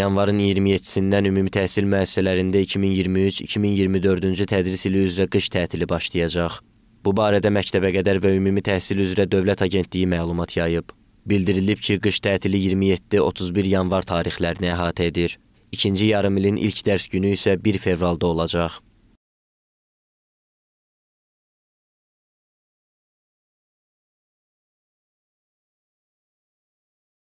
Yanvarın 27-sindən ümumi təhsil müəssisələrində 2023-2024-cü tədris ili üzrə qış tətili başlayacaq. Bu barədə məktəbə qədər və ümumi təhsil üzrə Dövlət Agentliyi məlumat yayıb. Bildirilib ki, qış tətili 27-31 yanvar tarixlərini əhatə edir. İkinci yarım ilin ilk dərs günü isə 1 fevralda olacaq.